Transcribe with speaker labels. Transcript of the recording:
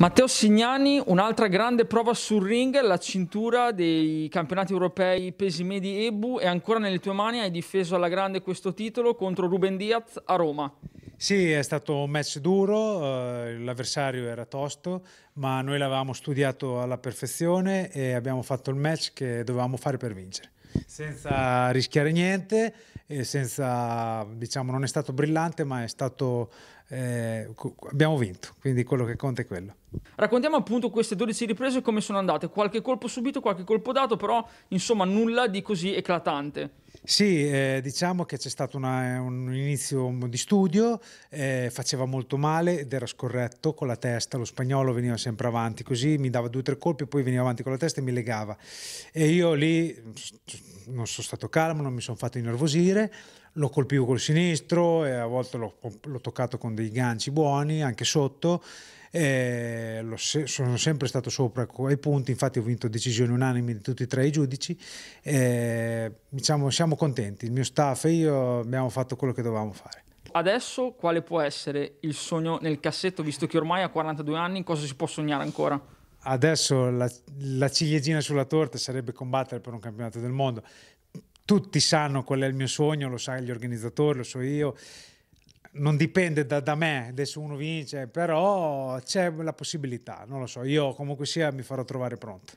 Speaker 1: Matteo Signani, un'altra grande prova sul ring, la cintura dei campionati europei pesi medi Ebu è ancora nelle tue mani, hai difeso alla grande questo titolo contro Ruben Diaz a Roma.
Speaker 2: Sì, è stato un match duro, eh, l'avversario era tosto, ma noi l'avevamo studiato alla perfezione e abbiamo fatto il match che dovevamo fare per vincere senza rischiare niente, senza, diciamo, non è stato brillante, ma è stato eh, abbiamo vinto, quindi quello che conta è quello.
Speaker 1: Raccontiamo appunto queste 12 riprese come sono andate, qualche colpo subito, qualche colpo dato, però insomma nulla di così eclatante.
Speaker 2: Sì, eh, diciamo che c'è stato una, un inizio di studio, eh, faceva molto male ed era scorretto con la testa, lo spagnolo veniva sempre avanti così, mi dava due o tre colpi, poi veniva avanti con la testa e mi legava. E io lì non sono stato calmo, non mi sono fatto innervosire, lo colpivo col sinistro e a volte l'ho, l'ho toccato con dei ganci buoni anche sotto eh, sono sempre stato sopra ai punti, infatti ho vinto decisioni unanime di tutti e tre i giudici, eh, diciamo siamo contenti, il mio staff e io abbiamo fatto quello che dovevamo fare.
Speaker 1: Adesso quale può essere il sogno nel cassetto, visto che ormai a 42 anni cosa si può sognare ancora?
Speaker 2: Adesso la, la ciliegina sulla torta sarebbe combattere per un campionato del mondo. Tutti sanno qual è il mio sogno, lo sanno gli organizzatori, lo so io non dipende da, da, me adesso uno vince, però c'è la possibilità, non lo so, io comunque sia mi farò trovare pronto.